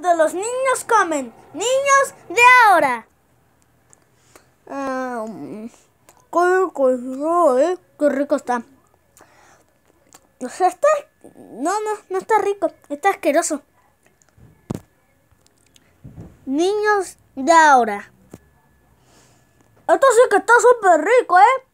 de los niños comen. Niños de ahora. ¿eh? qué rico está. No pues sea, está... No, no, no está rico. Está asqueroso. Niños de ahora. Esto sí que está súper rico, ¿eh?